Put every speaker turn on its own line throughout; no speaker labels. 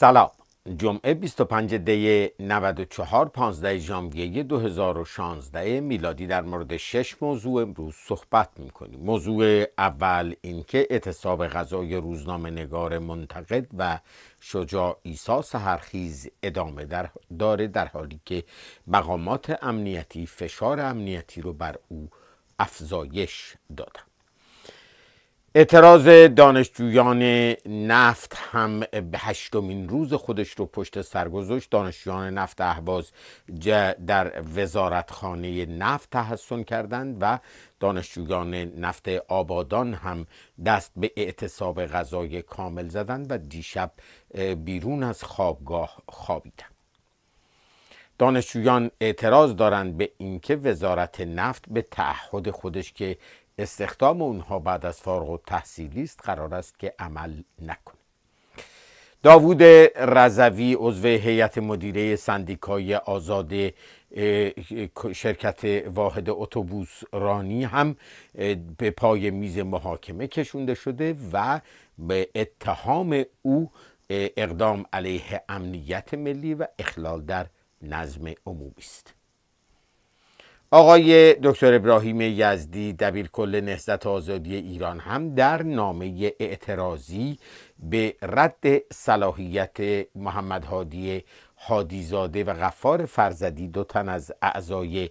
سلام جمعه 25 دی 94 15 ژانویه 2016 میلادی در مورد شش موضوع امروز صحبت میکنیم موضوع اول اینکه اعتصاب غذای روزنامه نگار منتقد و شجاع ایسا سهرخیز ادامه در داره در حالی که مقامات امنیتی فشار امنیتی رو بر او افزایش دادن اعتراض دانشجویان نفت هم به هشتمین روز خودش رو پشت سر گذاشت دانشجویان نفت اهواز در وزارتخانه نفت تحسن کردند و دانشجویان نفت آبادان هم دست به اعتصاب غذای کامل زدند و دیشب بیرون از خوابگاه خوابیدند دانشجویان اعتراض دارند به اینکه وزارت نفت به تعهد خودش که استخدام اونها بعد از فارغ و تحصیلی است قرار است که عمل نکنه داوود رضوی عضو هیئت مدیره سندیکای آزاد شرکت واحد اتوبوس رانی هم به پای میز محاکمه کشونده شده و به اتهام او اقدام علیه امنیت ملی و اخلال در نظم عمومی است آقای دکتر ابراهیم یزدی دبیر کل نهضت آزادی ایران هم در نامه اعتراضی به رد صلاحیت محمد هادی حادیزاده و غفار فرزدی دو تن از اعضای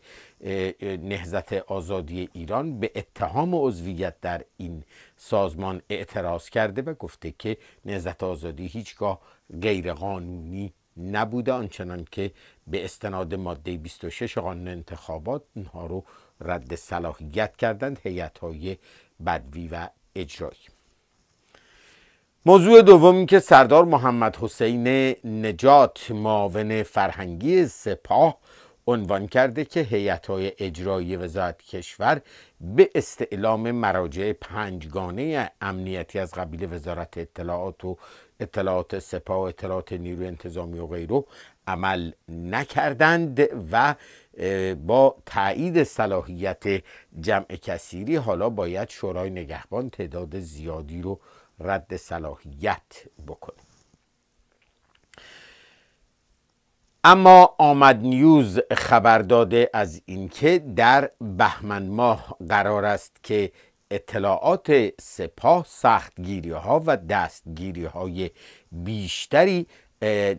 نهزت آزادی ایران به اتهام عضویت در این سازمان اعتراض کرده و گفته که نهزت آزادی هیچگاه غیرقانونی نبوده آنچنان که به استناد ماده 26 قانون انتخابات اونها رو رد صلاحیت کردند هیئت های بدوی و اجرایی موضوع دومی که سردار محمد حسین نجات معاون فرهنگی سپاه عنوان کرده که های اجرایی وزارت کشور به استعلام مراجع پنجگانه امنیتی از قبیل وزارت اطلاعات و اطلاعات سپاه اطلاعات نیروی انتظامی و غیره عمل نکردند و با تایید صلاحیت جمع کسیری حالا باید شورای نگهبان تعداد زیادی رو رد صلاحیت بکنه اما آمد نیوز خبر داده از اینکه در بهمن ماه قرار است که اطلاعات سپاه سختگیری ها و دستگیری های بیشتری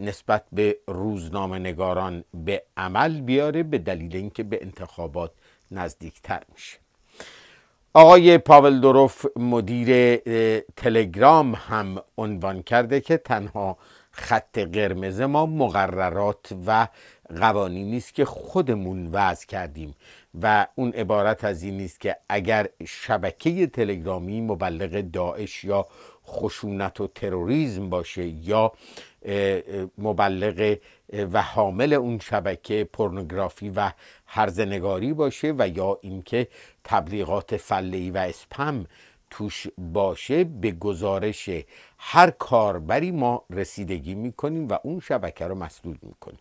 نسبت به روزنامه نگاران به عمل بیاره به دلیل اینکه به انتخابات نزدیکتر میشه آقای پاول دروف مدیر تلگرام هم عنوان کرده که تنها خط قرمز ما مقررات و قوانینی نیست که خودمون وضع کردیم و اون عبارت از این نیست که اگر شبکه تلگرامی مبلغ داعش یا خشونت و تروریزم باشه یا مبلغ و حامل اون شبکه پرنگرافی و هرزنگاری باشه و یا اینکه تبلیغات فلهی و اسپم توش باشه به گزارش هر کاربری ما رسیدگی میکنیم و اون شبکه رو مسدود میکنیم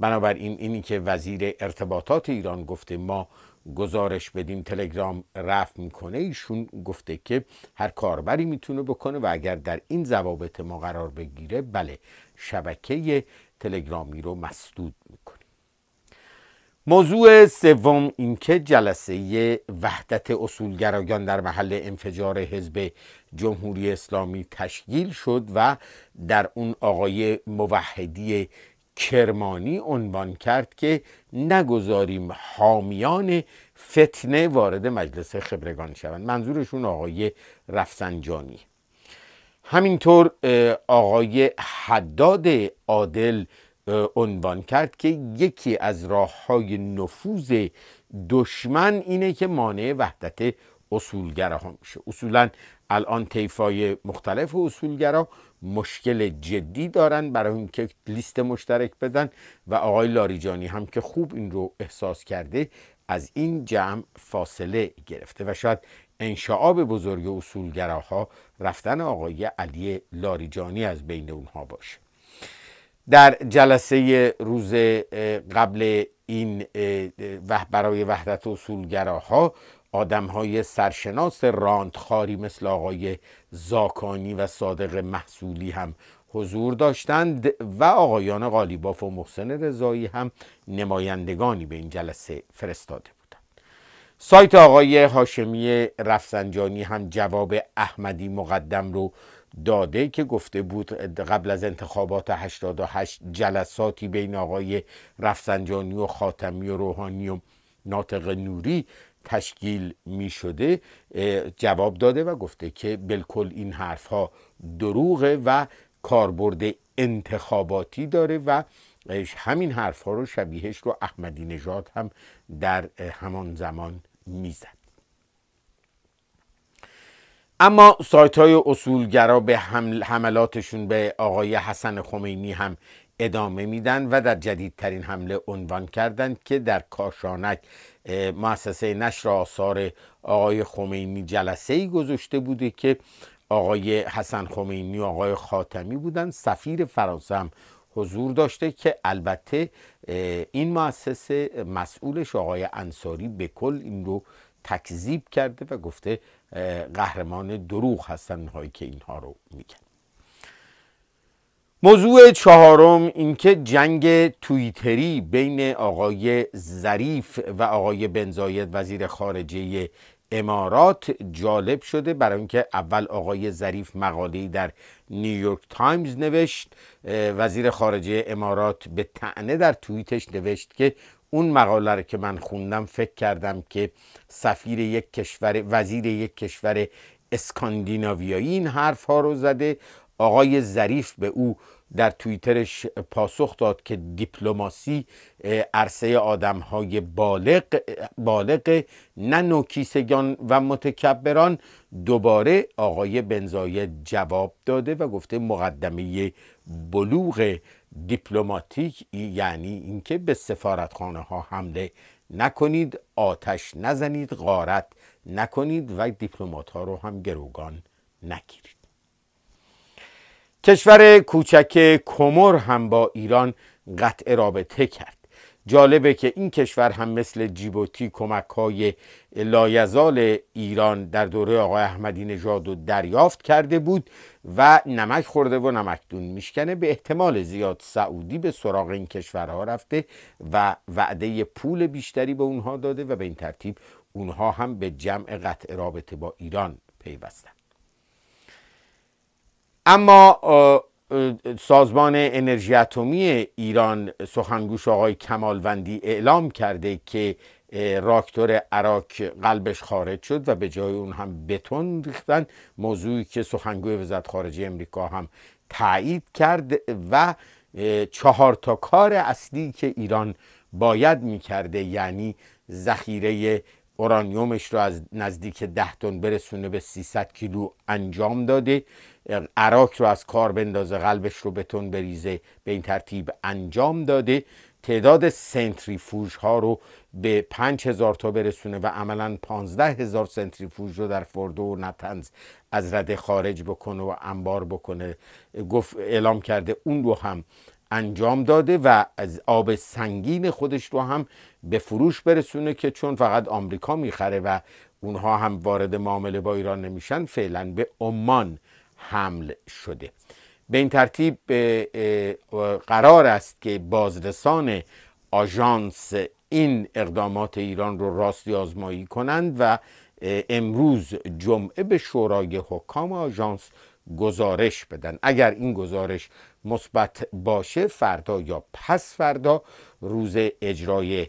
بنابراین اینی که وزیر ارتباطات ایران گفته ما گزارش بدیم تلگرام رفت میکنه ایشون گفته که هر کاربری میتونه بکنه و اگر در این ضوابط ما قرار بگیره بله شبکه تلگرامی رو مسدود میکنه موضوع سوم اینکه جلسه وحدت اصولگرایان در محل انفجار حزب جمهوری اسلامی تشکیل شد و در اون آقای موحدی کرمانی عنوان کرد که نگذاریم حامیان فتنه وارد مجلس خبرگان شوند منظورشون آقای رفسنجانی همینطور آقای حداد عادل عنوان کرد که یکی از راه های نفوذ دشمن اینه که مانع وحدت اصولگره ها میشه اصولا الان تیفای مختلف اصولگرا مشکل جدی دارن برای اینکه لیست مشترک بدن و آقای لاریجانی هم که خوب این رو احساس کرده از این جمع فاصله گرفته و شاید انشعاب بزرگ اصولگراها رفتن آقای علی لاریجانی از بین اونها باشه در جلسه روز قبل این و برای وحدت اصولگراها آدم های سرشناس راندخاری مثل آقای زاکانی و صادق محصولی هم حضور داشتند و آقایان غالیباف و محسن رضایی هم نمایندگانی به این جلسه فرستاده بودند سایت آقای هاشمی رفسنجانی هم جواب احمدی مقدم رو داده که گفته بود قبل از انتخابات 88 جلساتی بین آقای رفسنجانی و خاتمی و روحانی و ناطق نوری تشکیل می شده جواب داده و گفته که بالکل این حرف ها دروغه و کاربرد انتخاباتی داره و همین حرف ها رو شبیهش رو احمدی نژاد هم در همان زمان میزد اما سایت های اصولگرا به حملاتشون به آقای حسن خمینی هم ادامه میدن و در جدیدترین حمله عنوان کردند که در کاشانک مؤسسه نشر آثار آقای خمینی جلسه ای گذاشته بوده که آقای حسن خمینی و آقای خاتمی بودن سفیر فرانسه هم حضور داشته که البته این مؤسسه مسئولش آقای انصاری به کل این رو تکذیب کرده و گفته قهرمان دروغ هستن هایی که اینها رو میگن موضوع چهارم اینکه جنگ توییتری بین آقای ظریف و آقای بنزاید وزیر خارجه امارات جالب شده برای اینکه اول آقای ظریف مقاله‌ای در نیویورک تایمز نوشت وزیر خارجه امارات به تعنه در توییتش نوشت که اون مقاله رو که من خوندم فکر کردم که سفیر یک کشور وزیر یک کشور اسکاندیناویایی این حرف ها رو زده آقای ظریف به او در توییترش پاسخ داد که دیپلماسی عرصه آدم های بالغ, بالغ نه نوکیسگان و متکبران دوباره آقای بنزاید جواب داده و گفته مقدمه بلوغ دیپلماتیک یعنی اینکه به سفارتخانه ها حمله نکنید آتش نزنید غارت نکنید و دیپلمات ها رو هم گروگان نگیرید کشور کوچک کمر هم با ایران قطع رابطه کرد جالبه که این کشور هم مثل جیبوتی کمک های لایزال ایران در دوره آقای احمدی نژاد دریافت کرده بود و نمک خورده و نمکدون میشکنه به احتمال زیاد سعودی به سراغ این کشورها رفته و وعده پول بیشتری به اونها داده و به این ترتیب اونها هم به جمع قطع رابطه با ایران پیوستن اما سازمان انرژی اتمی ایران سخنگوش آقای کمالوندی اعلام کرده که راکتور عراک قلبش خارج شد و به جای اون هم بتون ریختن موضوعی که سخنگوی وزارت خارجه امریکا هم تایید کرد و چهار تا کار اصلی که ایران باید میکرده یعنی ذخیره اورانیومش رو از نزدیک ده تن برسونه به 300 کیلو انجام داده یعنی عراق رو از کار بندازه قلبش رو بتون بریزه به این ترتیب انجام داده تعداد سنتریفوژ ها رو به 5000 تا برسونه و عملا 15000 سنتریفوژ رو در فردو و نتنز از رده خارج بکنه و انبار بکنه گفت اعلام کرده اون رو هم انجام داده و از آب سنگین خودش رو هم به فروش برسونه که چون فقط آمریکا میخره و اونها هم وارد معامله با ایران نمیشن فعلا به عمان حمل شده به این ترتیب قرار است که بازرسان آژانس این اقدامات ایران رو راستی آزمایی کنند و امروز جمعه به شورای حکام آژانس گزارش بدن اگر این گزارش مثبت باشه فردا یا پس فردا روز اجرای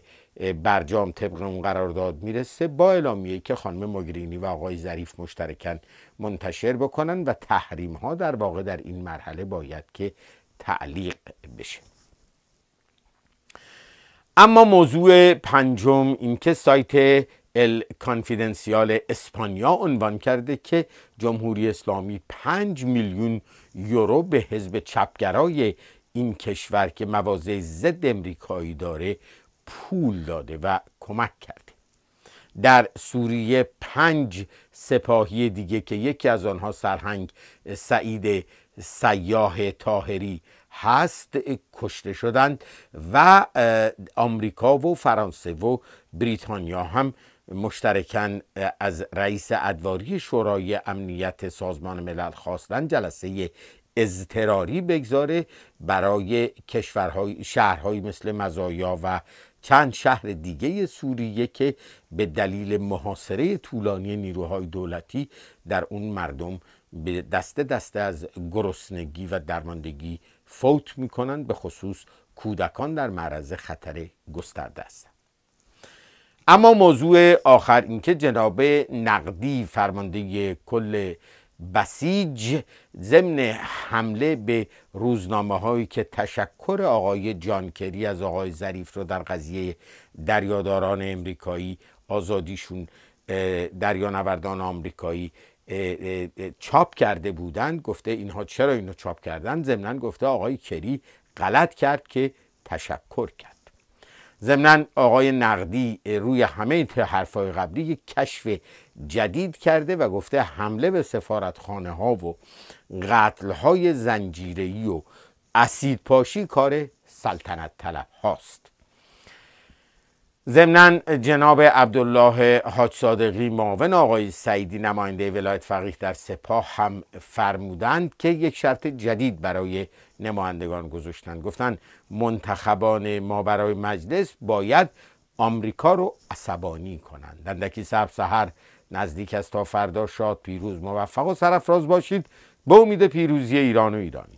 برجام طبق اون قرارداد میرسه با اعلامیه که خانم مگرینی و آقای ظریف مشترکن منتشر بکنن و تحریم ها در واقع در این مرحله باید که تعلیق بشه اما موضوع پنجم اینکه سایت ال کانفیدنسیال اسپانیا عنوان کرده که جمهوری اسلامی 5 میلیون یورو به حزب چپگرای این کشور که مواضع ضد امریکایی داره پول داده و کمک کرده در سوریه پنج سپاهی دیگه که یکی از آنها سرهنگ سعید سیاه تاهری هست کشته شدند و آمریکا و فرانسه و بریتانیا هم مشترکن از رئیس ادواری شورای امنیت سازمان ملل خواستن جلسه اضطراری بگذاره برای کشورهای شهرهایی مثل مزایا و چند شهر دیگه سوریه که به دلیل محاصره طولانی نیروهای دولتی در اون مردم به دسته دسته از گرسنگی و درماندگی فوت میکنن به خصوص کودکان در معرض خطر گسترده است اما موضوع آخر اینکه جناب نقدی فرمانده کل بسیج ضمن حمله به روزنامه هایی که تشکر آقای جانکری از آقای ظریف رو در قضیه دریاداران امریکایی آزادیشون دریانوردان آمریکایی چاپ کرده بودند گفته اینها چرا اینو چاپ کردن ضمنا گفته آقای کری غلط کرد که تشکر کرد ضمنا آقای نقدی روی همه حرفهای قبلی یک کشف جدید کرده و گفته حمله به سفارتخانه ها و قتل های زنجیری و اسیدپاشی کار سلطنت طلب هاست ضمنا جناب عبدالله حاج صادقی معاون آقای سعیدی نماینده ولایت فقیه در سپاه هم فرمودند که یک شرط جدید برای نمایندگان گذاشتند گفتند منتخبان ما برای مجلس باید آمریکا رو عصبانی کنند دندکی سب سحر نزدیک است تا فردا شاد پیروز موفق و سرفراز باشید به امید پیروزی ایران و ایرانی